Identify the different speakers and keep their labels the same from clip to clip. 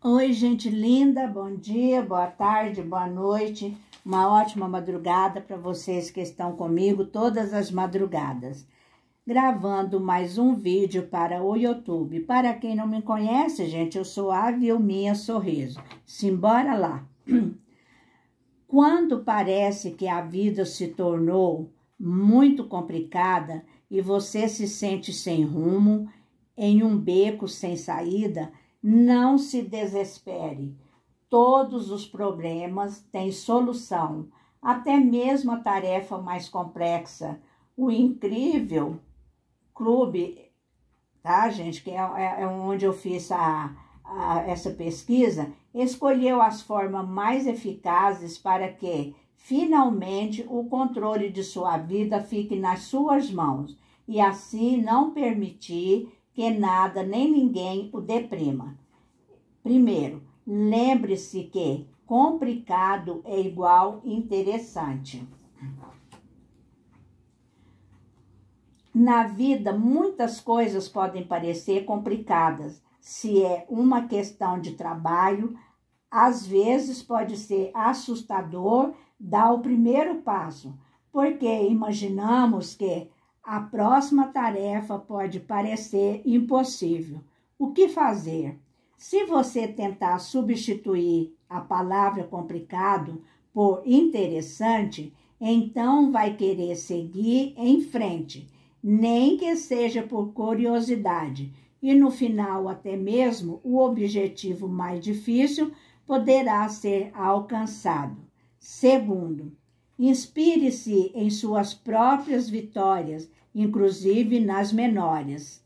Speaker 1: Oi, gente linda, bom dia, boa tarde, boa noite, uma ótima madrugada para vocês que estão comigo todas as madrugadas. Gravando mais um vídeo para o YouTube. Para quem não me conhece, gente, eu sou a Vilminha Sorriso. Simbora lá! Quando parece que a vida se tornou muito complicada e você se sente sem rumo, em um beco sem saída, não se desespere. Todos os problemas têm solução, até mesmo a tarefa mais complexa. O incrível clube, tá, gente, que é, é, é onde eu fiz a, a, essa pesquisa, escolheu as formas mais eficazes para que, finalmente, o controle de sua vida fique nas suas mãos e assim não permitir que nada nem ninguém o deprima. Primeiro, lembre-se que complicado é igual interessante. Na vida, muitas coisas podem parecer complicadas. Se é uma questão de trabalho, às vezes pode ser assustador dar o primeiro passo, porque imaginamos que a próxima tarefa pode parecer impossível. O que fazer? Se você tentar substituir a palavra complicado por interessante, então vai querer seguir em frente, nem que seja por curiosidade, e no final até mesmo o objetivo mais difícil poderá ser alcançado. Segundo, Inspire-se em suas próprias vitórias, inclusive nas menores.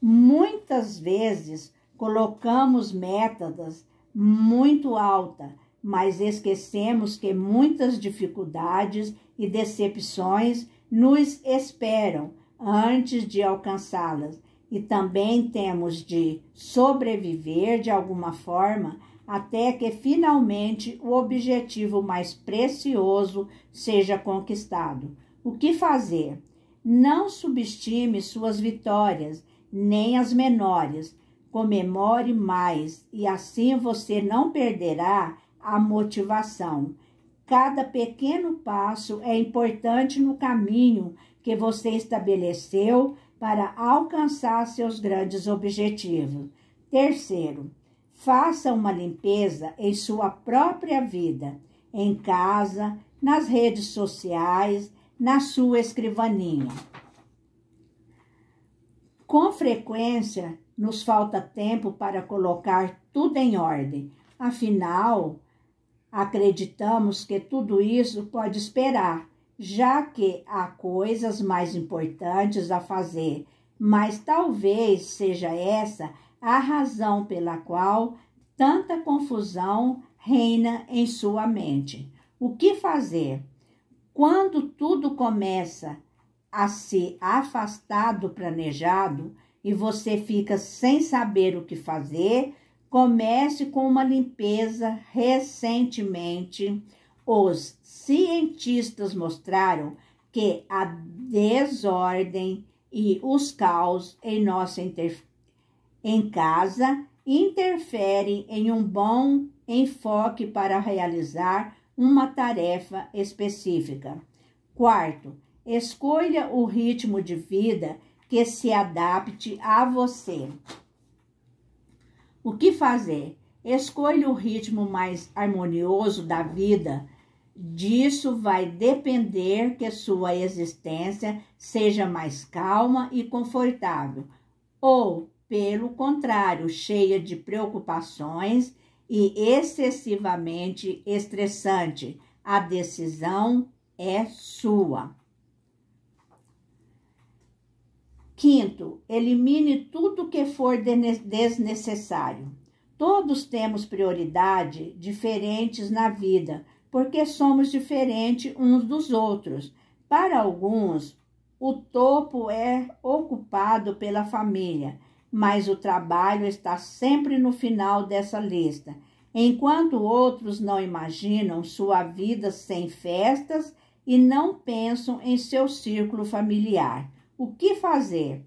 Speaker 1: Muitas vezes colocamos metas muito altas, mas esquecemos que muitas dificuldades e decepções nos esperam antes de alcançá-las e também temos de sobreviver de alguma forma até que finalmente o objetivo mais precioso seja conquistado. O que fazer? Não subestime suas vitórias, nem as menores. Comemore mais e assim você não perderá a motivação. Cada pequeno passo é importante no caminho que você estabeleceu para alcançar seus grandes objetivos. Terceiro, Faça uma limpeza em sua própria vida, em casa, nas redes sociais, na sua escrivaninha. Com frequência, nos falta tempo para colocar tudo em ordem. Afinal, acreditamos que tudo isso pode esperar, já que há coisas mais importantes a fazer mas talvez seja essa a razão pela qual tanta confusão reina em sua mente. O que fazer? Quando tudo começa a se afastar do planejado e você fica sem saber o que fazer, comece com uma limpeza. Recentemente, os cientistas mostraram que a desordem e os caos em nossa em casa interferem em um bom enfoque para realizar uma tarefa específica. Quarto, escolha o ritmo de vida que se adapte a você. O que fazer? Escolha o ritmo mais harmonioso da vida Disso vai depender que sua existência seja mais calma e confortável, ou, pelo contrário, cheia de preocupações e excessivamente estressante. A decisão é sua. Quinto, elimine tudo que for desnecessário. Todos temos prioridade diferentes na vida porque somos diferentes uns dos outros. Para alguns, o topo é ocupado pela família, mas o trabalho está sempre no final dessa lista, enquanto outros não imaginam sua vida sem festas e não pensam em seu círculo familiar. O que fazer?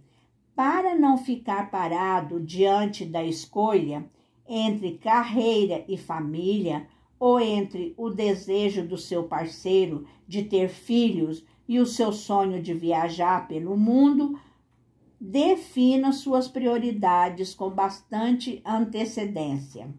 Speaker 1: Para não ficar parado diante da escolha entre carreira e família, ou entre o desejo do seu parceiro de ter filhos e o seu sonho de viajar pelo mundo, defina suas prioridades com bastante antecedência.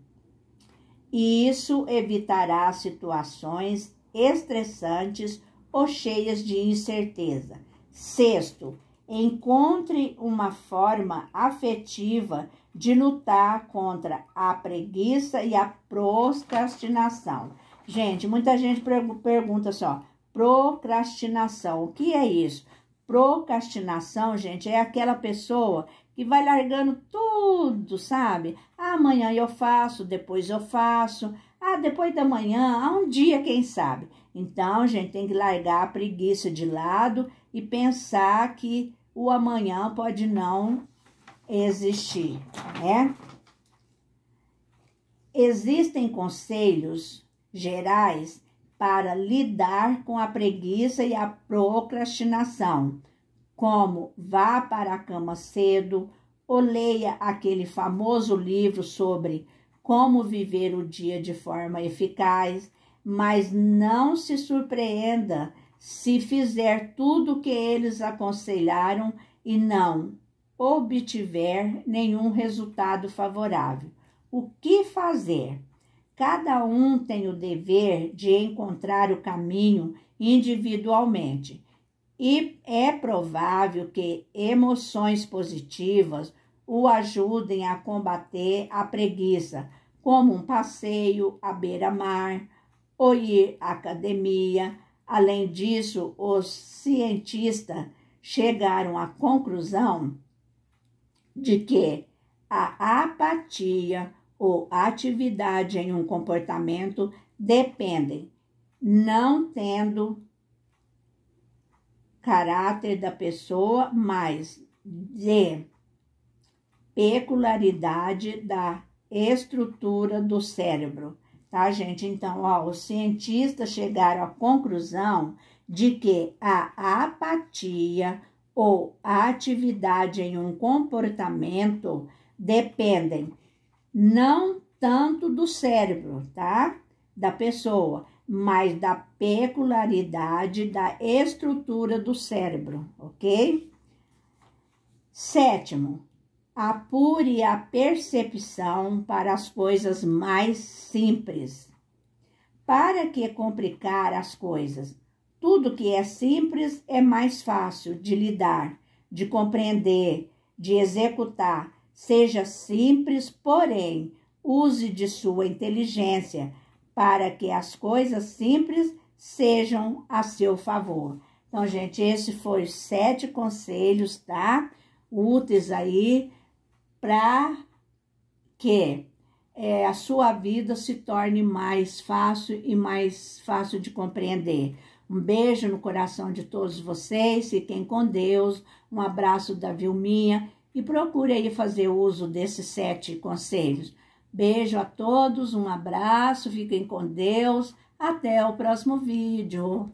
Speaker 1: E isso evitará situações estressantes ou cheias de incerteza. Sexto, encontre uma forma afetiva de lutar contra a preguiça e a procrastinação. Gente, muita gente pergunta só, procrastinação, o que é isso? Procrastinação, gente, é aquela pessoa que vai largando tudo, sabe? amanhã eu faço, depois eu faço, ah, depois da manhã, há um dia, quem sabe? Então, gente, tem que largar a preguiça de lado e pensar que o amanhã pode não existir, né? Existem conselhos gerais para lidar com a preguiça e a procrastinação, como vá para a cama cedo ou leia aquele famoso livro sobre como viver o dia de forma eficaz, mas não se surpreenda se fizer tudo o que eles aconselharam e não obtiver nenhum resultado favorável. O que fazer? Cada um tem o dever de encontrar o caminho individualmente, e é provável que emoções positivas o ajudem a combater a preguiça, como um passeio à beira-mar ou ir à academia. Além disso, os cientistas chegaram à conclusão de que a apatia ou atividade em um comportamento dependem, não tendo caráter da pessoa, mas de peculiaridade da estrutura do cérebro, tá, gente? Então, ó, os cientistas chegaram à conclusão de que a apatia ou a atividade em um comportamento dependem não tanto do cérebro, tá? Da pessoa, mas da peculiaridade da estrutura do cérebro, ok? Sétimo, apure a percepção para as coisas mais simples. Para que complicar as coisas? Tudo que é simples é mais fácil de lidar, de compreender, de executar. Seja simples, porém, use de sua inteligência para que as coisas simples sejam a seu favor. Então, gente, esse foi sete conselhos, tá? Úteis aí para que é, a sua vida se torne mais fácil e mais fácil de compreender. Um beijo no coração de todos vocês, fiquem com Deus, um abraço da Vilminha e procure aí fazer uso desses sete conselhos. Beijo a todos, um abraço, fiquem com Deus, até o próximo vídeo.